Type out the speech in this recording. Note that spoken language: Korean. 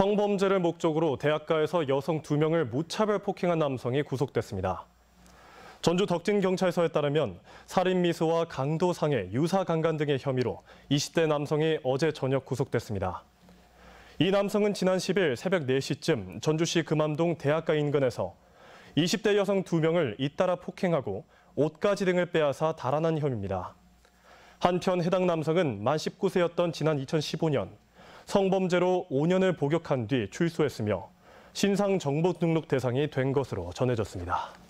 성범죄를 목적으로 대학가에서 여성 2명을 무차별 폭행한 남성이 구속됐습니다. 전주 덕진경찰서에 따르면 살인미수와 강도상해, 유사강간 등의 혐의로 20대 남성이 어제 저녁 구속됐습니다. 이 남성은 지난 10일 새벽 4시쯤 전주시 금암동 대학가 인근에서 20대 여성 2명을 잇따라 폭행하고 옷가지 등을 빼앗아 달아난 혐의입니다. 한편 해당 남성은 만 19세였던 지난 2015년 성범죄로 5년을 복역한 뒤 출소했으며 신상 정보 등록 대상이 된 것으로 전해졌습니다.